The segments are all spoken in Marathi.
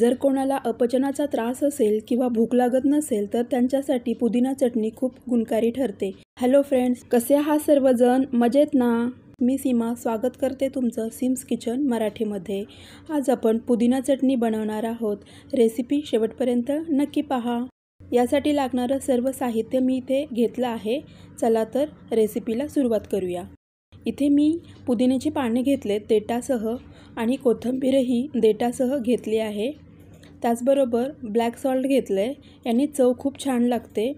जर कोणाला अपचनाचा त्रास असेल किंवा भूक लागत नसेल तर त्यांच्यासाठी पुदिना चटणी खूप गुणकारी ठरते हॅलो फ्रेंड्स कसे आहात सर्वजण मजेत ना मी सीमा स्वागत करते तुमचं सिम्स किचन मराठीमध्ये आज आपण पुदिना चटणी बनवणार आहोत रेसिपी शेवटपर्यंत नक्की पहा यासाठी लागणारं सर्व साहित्य मी इथे घेतलं आहे चला तर रेसिपीला सुरुवात करूया इथे मी पुदिन्याची पाने घेतले देटासह आणि कोथिंबीरही देटासह घेतली आहे त्याचबरोबर ब्लॅक सॉल्ट घेतलं आहे याने चव खूप छान लागते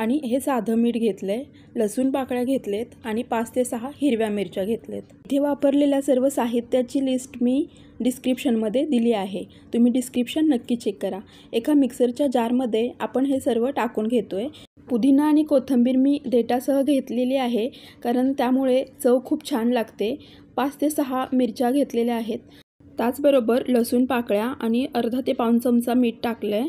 आणि हे साधं मीठ घेतलं आहे लसूण पाकळ्या घेतलेत आणि पाच ते सहा हिरव्या मिरच्या घेतलेत इथे वापरलेल्या सर्व साहित्याची लिस्ट मी डिस्क्रिप्शनमध्ये दिली आहे तुम्ही डिस्क्रिप्शन नक्की चेक करा एका मिक्सरच्या जारमध्ये आपण हे सर्व टाकून घेतो आहे पुदिना आणि कोथिंबीर मी देठासह घेतलेली आहे कारण त्यामुळे चव खूप छान लागते पाच ते सहा मिरच्या घेतलेल्या आहेत त्याचबरोबर लसूण पाकळ्या आणि अर्धा ते पाऊन चमचा मीठ टाकलं आहे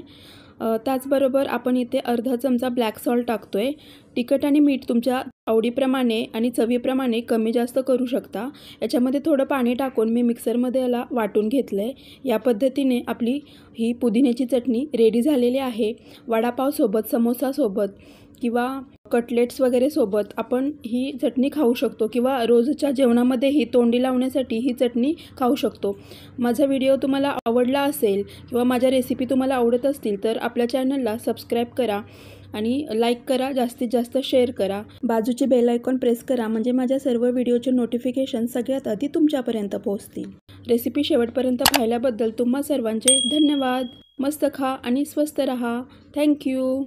त्याचबरोबर आपण इथे अर्धा चमचा ब्लॅक सॉल्ट टाकतो आहे तिखट आणि मीठ तुमच्या आवडीप्रमाणे आणि चवीप्रमाणे कमी जास्त करू शकता याच्यामध्ये थोडं पाणी टाकून मी मिक्सरमध्ये याला वाटून घेतलं आहे या पद्धतीने आपली ही पुदिन्याची चटणी रेडी झालेली आहे वडापावसोबत समोसासोबत किंवा कटलेट्स वगैरे सोबत आपण ही चटणी खाऊ शकतो किंवा रोजच्या जेवणामध्येही तोंडी लावण्यासाठी ही चटणी खाऊ शकतो माझा व्हिडिओ तुम्हाला आवडला असेल किंवा माझ्या रेसिपी तुम्हाला आवडत असतील तर आपल्या चॅनलला सबस्क्राईब करा आणि लाईक करा जास्तीत जास्त शेअर करा बाजूचे बेल आयकॉन प्रेस करा म्हणजे माझ्या सर्व व्हिडिओचे नोटिफिकेशन सगळ्यात आधी तुमच्यापर्यंत पोहोचतील रेसिपी शेवटपर्यंत पाहिल्याबद्दल तुम्हा सर्वांचे धन्यवाद मस्त खा आणि स्वस्त रहा थँक्यू